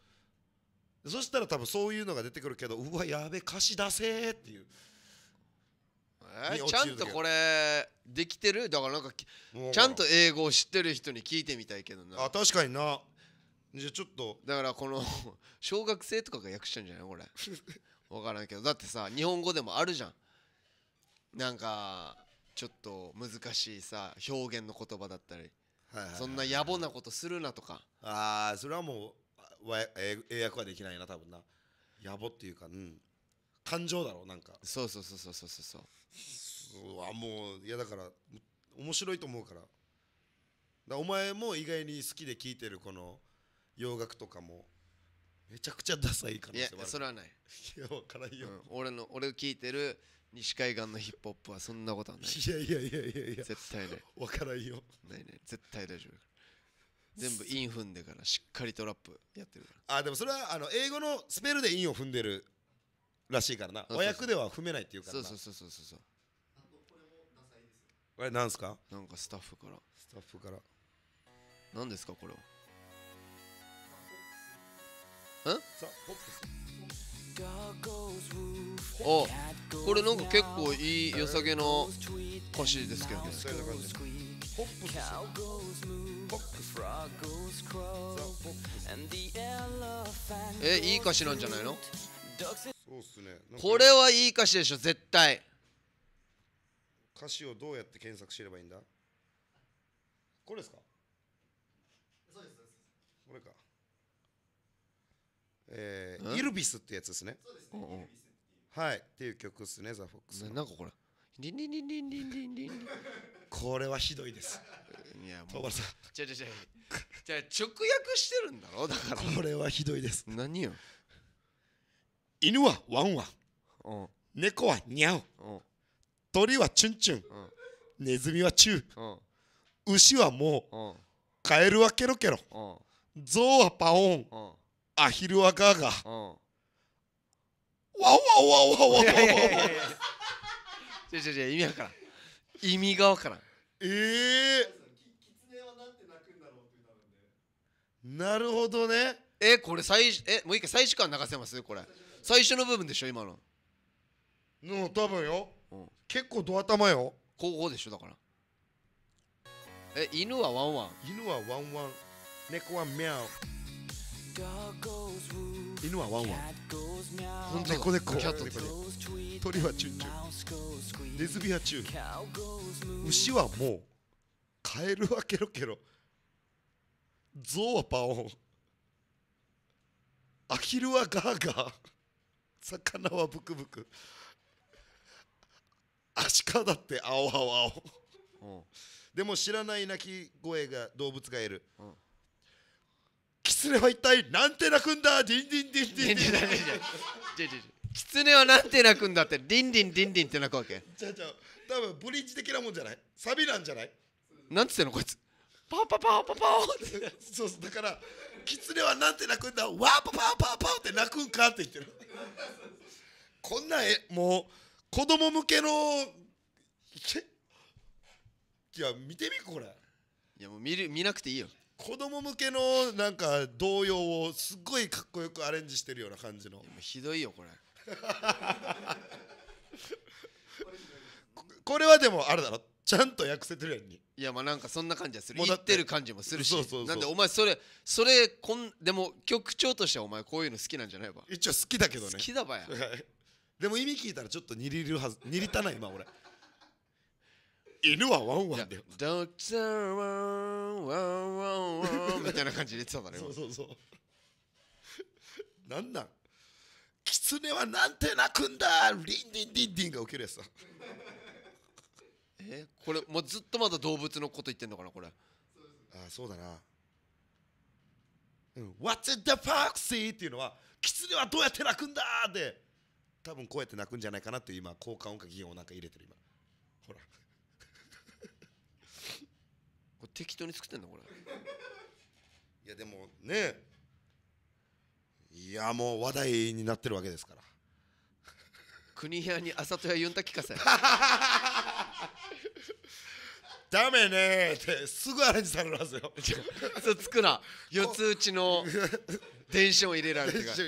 そしたら多分そういうのが出てくるけどうわやべ歌詞出せっていうえー、ちゃんとこれできてるだからなんかちゃんと英語を知ってる人に聞いてみたいけどなあ確かになじゃあちょっとだからこの *laughs* 小学生とかが訳したんじゃないこれ分 *laughs* からんけどだってさ日本語でもあるじゃんなんかちょっと難しいさ表現の言葉だったり、はいはい、そんな野暮なことするなとかああそれはもうわ英訳はできないな多分な野暮っていうか、うん、感情だろうなんかそうそうそうそうそうそうそうわもういやだから面白いと思うからだお前も意外に好きで聞いてるこの洋楽とかもめちゃくちゃダサい可能いや性はあるそれはない、いや分からんうん、俺の俺聞いてる西海岸のヒップホップはそんなことはないいやいやいやいやいや絶対ない分からんよないない絶対大丈夫全部イン踏んでからしっかりトラップやってるからあでもそれはあの英語のスペルでインを踏んでるらしいからな和訳では踏めないっていうからそうそうそうそうそうあれなんすかなんかスタッフからスタッフから何ですかこれはあこれなんか結構いい良さげの歌詞ですけどねえいい歌詞なんじゃないのそうっすねこれはいい歌詞でしょ絶対歌詞をどうやって検索すればいいんだこれですかルビスってやつですね。そうですね。はい、っていう曲ですね、ザ・フォックス。なんかこれ。リンリンリンリンリンリンリン。これはひどいです。いや、もう。さん。じゃじゃじゃ。直訳してるんだろだから。これはひどいです。何よ。犬はワンワン。猫はニャオ。鳥はチュンチュン。ネズミはチュウ。牛はモウ。カエルはケロケロ。ゾウはパオン。あ昼若が、うん、わわわわわわわわ違う違う違う意味わからん意味がわからんええー、なるほどねえこれ最えもう一回最初から流せますこれ最初の部分でしょ今のうん多分よ、うん、結構ド頭よ高校でしょだからえ犬はワンワン犬はワンワン猫はミャオ犬はワンワン猫猫キャット鳥はチュンチュンネズミはチュン牛はもうカエルはケロケロゾウはパオンアヒルはガーガー魚はブクブクアシカだって青青青、うん、でも知らない鳴き声が動物がいる、うん狐は一体なんて鳴くんだディンディンディンディンディンディンディンディン狐はなんて鳴くんだってディンディンディンディンって鳴くわけじゃじゃ多分ブリッジ的なもんじゃないサビなんじゃないなんつってんのこいつパーパーパーパーパーってそうだから狐はなんて鳴くんだわーパパパパって鳴くんかって言ってるこんなえもう子供向けのいや見てみこれいやもう見る見なくていいよ子供向けのなんか童謡をすっごいかっこよくアレンジしてるような感じのひどいよこれ *laughs* これはでもあれだろちゃんと訳せてるやんにいやまあなんかそんな感じはする言ってる感じもするしなんでお前それそれこんでも曲調としてはお前こういうの好きなんじゃないば一応好きだけどね好きだばやでも意味聞いたらちょっとにりるはずにりたない今俺犬はワンワンだよ。ドクターワンワンワンワンみたいな感じで言ってただねそうそうそう。なんなん狐はなんて鳴くんだリンディンディンディンが受けるやつだ。えこれもうずっとまだ動物のこと言ってんのかなこれ。あそうだな。うん、What's in the foxy? っていうのは狐はどうやって鳴くんだって多分こうやって鳴くんじゃないかなって今交換音楽擬音をなんか入れてる今。これ適当に作ってんのこれいやでもねいやもう話題になってるわけですから国屋にあさとやユンタ聞かせ *laughs* ダメねってすぐアレンジされますよ *laughs* そうつくな四つ打ちの電子音入れられてが *laughs*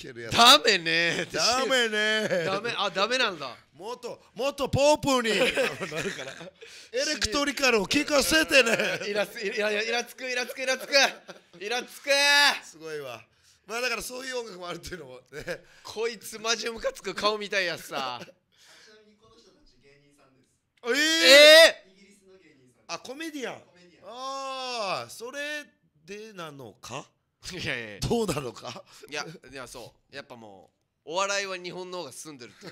けるやつダメねダメねダメあダメなんだもっともっとポープにエレクトリカルを聞かせてねイラつイライラつくイラつくイラつくイラつくすごいわまあだからそういう音楽もあるっていうのもねこいつマジムカつく顔みたいやつさえー、えー、イギリスの芸人さんあコメディアンああそれでなのか *laughs* いやいやどうなのかいやいやそうやっぱもうお笑いは日本の方が進んでるって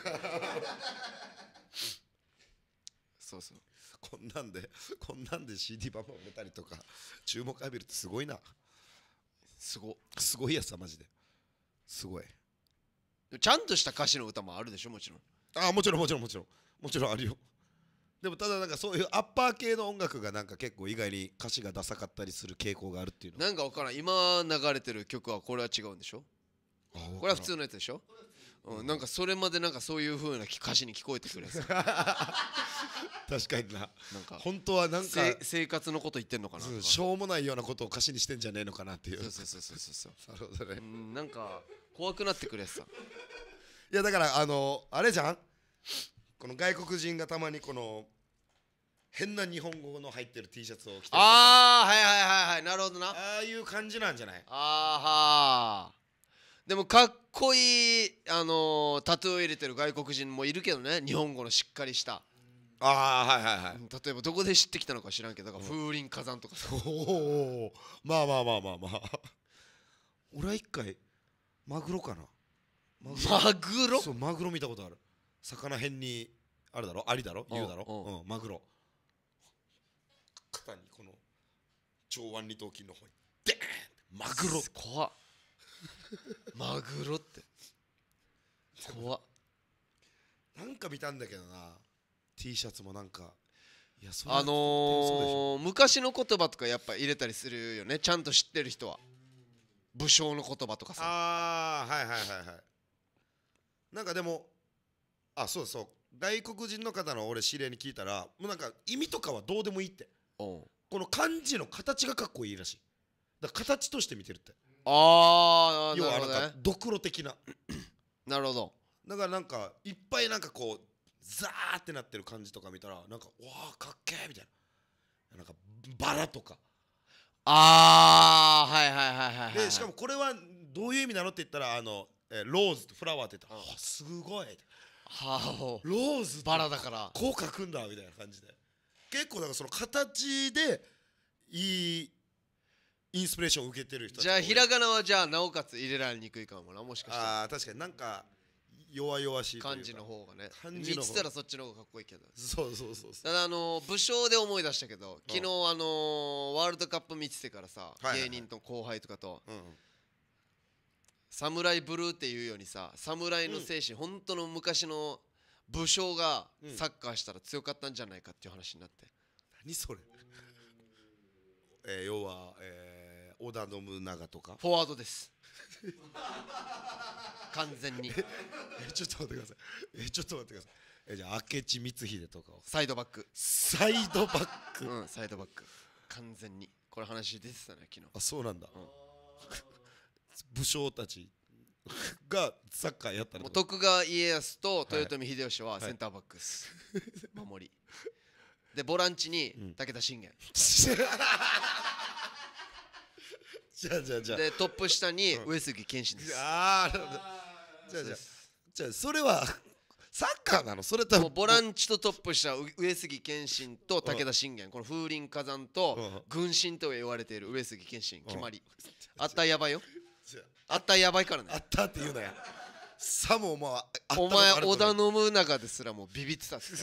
そうそうこんなんでこんなんで CD バンバン売れたりとか注目浴びるってすごいなすごすごいやつだマジですごいちゃんとした歌詞の歌もあるでしょもちろんああもちろんもちろんもちろんもちろんあるよでもただなんかそういうアッパー系の音楽がなんか結構意外に歌詞がダサかったりする傾向があるっていうのなんか分からん今流れてる曲はこれは違うんでしょこれは普通のやつでしょ、うん、なんかそれまでなんかそういうふうな歌詞に聞こえてくるやつ *laughs* 確かにななんか本当はなんか生活のこと言ってんのかなしょうもないようなことを歌詞にしてんじゃねえのかなっていうそうそうそうそうそう *laughs* なるほどねんなんか怖くなってくるやつさいやだからあのあれじゃんこの外国人がたまにこの変な日本語の入ってる T シャツを着てるああはいはいはいはいなるほどなああいう感じなんじゃないああはあでもかっこいい、あのータトゥーを入れてる外国人もいるけどね日本語のしっかりしたああはいはいはい例えばどこで知ってきたのか知らんけどだから風林火山とかそおおまあまあまあまあまあ俺は一回マグロかなママグロそうマグロ見たことある魚辺にあるだろありだろ言うだろ、うんマグロ肩にこの上腕二頭筋の方にでーンマグロ怖っ *laughs* マグロって怖っなんか見たんだけどな T シャツもなんかいやあのー、昔の言葉とかやっぱ入れたりするよねちゃんと知ってる人は武将の言葉とかさああはいはいはいはいなんかでもあそうそう外国人の方の俺知り合いに聞いたらもうなんか意味とかはどうでもいいってこの漢字の形がかっこいいらしいだから形として見てるってああ要なはるほどねかドクロ的な *clears throat* なるほどだからなんかいっぱいなんかこうザーってなってる感じとか見たらなんか「わあかっけー」みたいななんかバラとかああはいはいはいはいはいはいでしかもこれはどういう意味なのって言ったらあの、えーローズとフラワーって言ったら「あすごい」はあ、ローズバラだからこう書くんだみたいな感じで結構んかその形でいいインスピレーションを受けてる人じゃあひらがなはじゃあなおかつ入れられにくいかもなもしかしたらああ確かになんか弱々しい漢字の方がね漢字の見てたらそっちの方がかっこいいけどそうそうそうただあの武将で思い出したけど昨日あのワールドカップ見ててからさ芸人と後輩とかと、うんサムライブルーっていうようにさ侍の精神、うん、本当の昔の武将がサッカーしたら強かったんじゃないかっていう話になって、何それ *laughs* えー、要は、えー、織田信長とかフォワードです完全に *laughs* えちょっと待ってくださいえちょっと待ってくださいえじゃあ明智光秀とかをサイドバックサイドバックうんサイドバック完全にこれ話出てたね昨日あそうなんだ、うん武将たちがサッカーやったり徳川家康と豊臣秀吉はセンターバックス、はい、守りでボランチに武田信玄、うん、じゃあじゃあじゃあでトップ下に上杉謙信です、うん、ああじゃあじゃあじゃあそれはサッカーなのそれともボランチとトップ下上杉謙信と武田信玄この風林火山と軍神と言われている上杉謙信決まりあったやばいよあったやばいからねあったって言うなやさもまああったお前織田信長ですらもうビビってたっす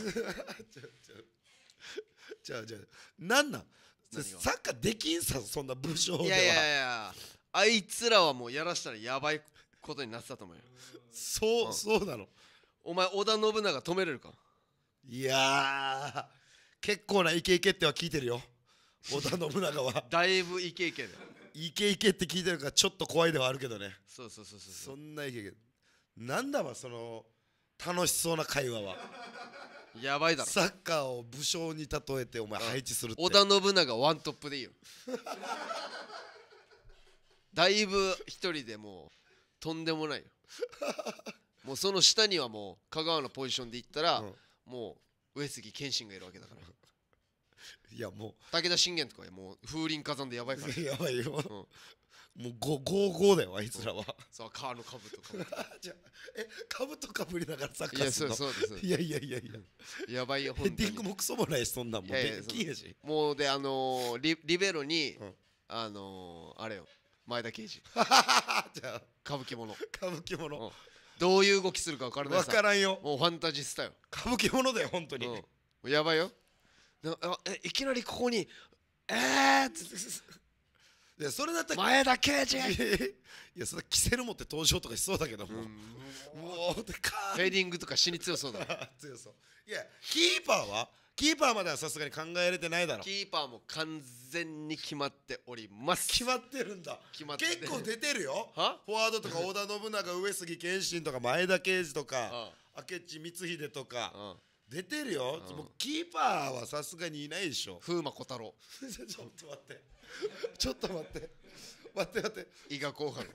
じゃう。じゃゃなんなんサッカーできんさそんな武将ではいやいやいやあいつらはもうやらしたらやばいことになってたと思うよそう、うん、そうなのお前織田信長止めれるかいや結構なイケイケっては聞いてるよ織田信長は *laughs* だいぶイケイケだよイケイケって聞いてるからちょっと怖いではあるけどねそうそうそうそうそんなイケイケなんだわその楽しそうな会話はやばいだろサッカーを武将に例えてお前配置するって織田信長ワントップでいいよだいぶ一人でもうとんでもないよもうその下にはもう香川のポジションでいったら、うんもう上杉謙信がいるわけだからいやもう武田信玄とかもう風林火山でやばいから *laughs* やばいよ、うん、もう五五だよあいつらは、うん、そうカーの株とか *laughs* じゃえ株とかぶりながらサッカーするのいやそうそうですいやいやいやいや、やばいよヘッディングもクソもないしそんなんもうできやしもうであのー、リリベロに、あのー、あれよ前田刑事 *laughs* じゃ歌舞伎もの歌舞伎もの、どういう動きするか分からないさ分からんよもうファンタジスタよ歌舞伎ものだよ本当に、うん、やばいよいきなりここに「えー!」って。それだったら前田圭司 *laughs* いやそれ着せるもって登場とかしそうだけども、うん、もうでかフェーディングとか死に強そうだ *laughs* 強そういやキーパーはキーパーまではさすがに考えれてないだろキーパーも完全に決まっております決まってるんだ決まって結構出てるよ *laughs* フォワードとか織田信長上杉謙信とか前田圭司とか、明智光秀とか、うん出てるよ、うん、キーパーはさすがにいないでしょ風磨小太郎 *laughs* ちょっと待ってちょっと待って待って待って伊賀後半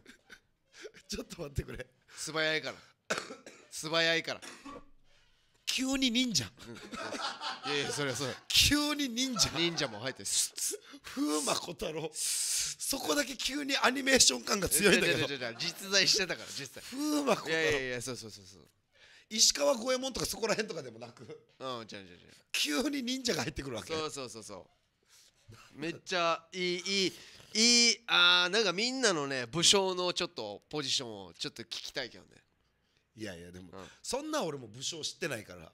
ちょっと待ってくれ素早いから *coughs* 素早いから急に忍者、うん、いやいやそれはそれ急に忍者忍者も入ってスッ風磨小太郎そこだけ急にアニメーション感が強いんだけど実在してたから実際風磨小太郎いやいやいやそうそうそうそう石川五右衛門とかそこら辺とかでもなくうん違う違う違う急に忍者が入ってくるわけそうそうそうそうめっちゃいいいいいいあーなんかみんなのね武将のちょっとポジションをちょっと聞きたいけどねいやいやでも、うんそんな俺も武将知ってないから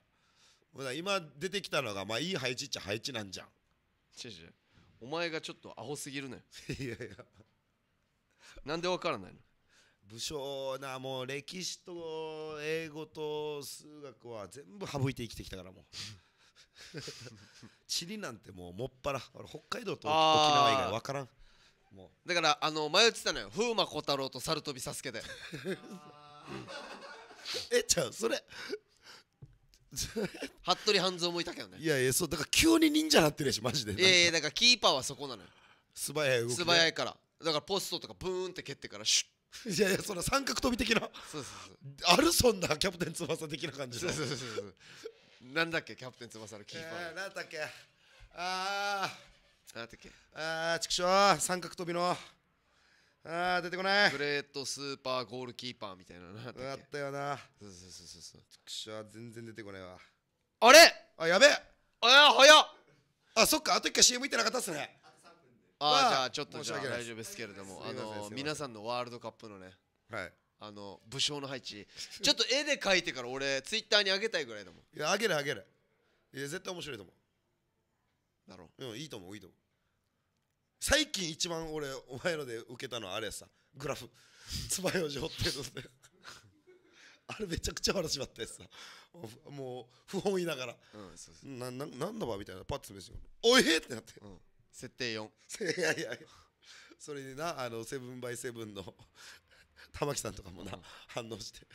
ほら今出てきたのがまあいい配置っちゃ配置なんじゃん違う違うお前がちょっとアホすぎるね *laughs* いやいやなんでわからないの武将なもう歴史と英語と数学は全部省いて生きてきたからもう地理 *laughs* なんてもうもっぱら北海道と沖縄以外分からんもうだからあの迷ってたのよ風磨小太郎と猿飛びサスケで *laughs* えちゃうそれ服部半蔵もいたけどねいやいやそうだから急に忍者なってるしマジでいやいやだからキーパーはそこなのよ素早い動き、素早いからだからポストとかブーンって蹴ってからシュッ *laughs* いやいやその三角飛び的なそうそうそうあるそんなキャプテン翼的な感じのそうそうそうそうなんだっけキャプテン翼のキーパー、ー、なんだっけああなんだっけあーちくしょう三角飛びのあー出てこないグレートスーパーゴールキーパーみたいななあったよなそうそうそうそうそうちくしょう全然出てこないわあれあやべえあや早っあそっかあと一回 CM 行ってなかったっすねあじゃあちょっとじゃあ大丈夫ですけれどもあの皆さんのワールドカップのねはいあの武将の配置ちょっと絵で描いてから俺ツイッターにあげたいぐらいだもんいやあげるあげるいや絶対面白いと思うだろううんいいと思ういいと思う最近一番俺お前ので受けたのはあれやさグラフつばよじょってるので *laughs* あれめちゃくちゃ話しまったやつさもう不本意ながら、うん、そうそうなななんだばみたいなパッと詰めしておえー、ってなって、うん設定4 *laughs* いやいやそれになあのセブンバイセブンの *laughs* 玉木さんとかもな、うん、反応して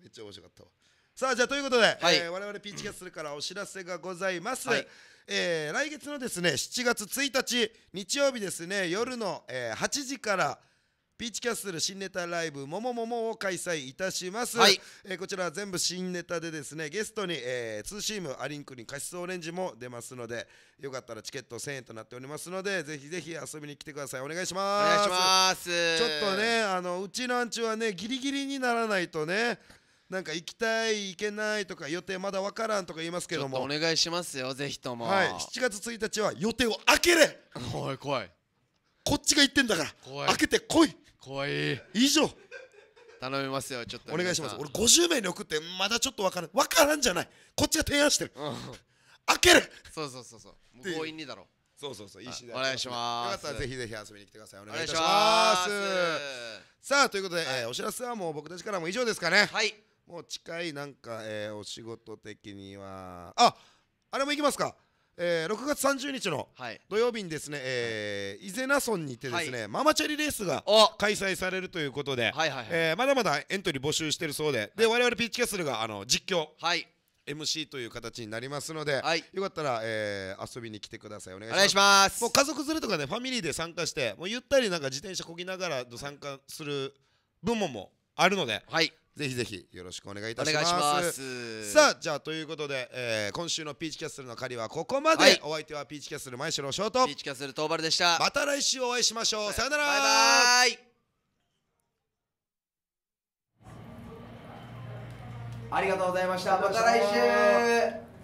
めっちゃ面白かったわさあじゃあということで、はいえー、我々ピーチキャッスルからお知らせがございます、はい、えー、来月のですね7月1日日曜日ですね夜の、えー、8時から「ピーチキャッスル新ネタライブ「もももも」を開催いたします、はい、えー、こちらは全部新ネタでですねゲストに、えー、シームアリンクにカシスオレンジも出ますのでよかったらチケット1000円となっておりますのでぜひぜひ遊びに来てくださいお願いしますお願いしますちょっとねあのうちのアんチはねギリギリにならないとねなんか行きたい行けないとか予定まだ分からんとか言いますけどもお願いしますよぜひともはい7月1日は予定を開けれ *laughs* おい怖いこっちが言ってんだから開けてこい怖い以上頼みますよちょっとお願いします俺50名に送ってまだちょっと分からん分からんじゃないこっちが提案してる、うん、開けるそうそうそうそう強引にだろそうそうそう、いいし第お願いします。よかったらぜひぜひ遊びに来てください。お願いします。さあ、ということで、はい、えー、お知らせはもう僕たちからも以上ですかね。はい。もう近いなんか、えー、お仕事的には。あ、あれも行きますか。えー、6月30日の土曜日にですね、えー、伊是名村にてですね、はい、ママチャリレースが開催されるということで、はいはいはい、えー、まだまだエントリー募集してるそうで、で我々ピッチキャッスルがあの実況、はい、MC という形になりますので、はい、よかったら、えー、遊びに来てくださいお願いしますもう家族連れとかねファミリーで参加してもうゆったりなんか自転車こぎながら参加する部門もあるので、はい、ぜひぜひよろしくお願いいたしますさあじゃあということで、えー、今週のピーチキャッスルの狩りはここまで、はい、お相手はピーチキャッスル前城翔とピーチキャッスル東原でしたまた来週お会いしましょう、はい、さよならバイバイありがとうございましたまた来週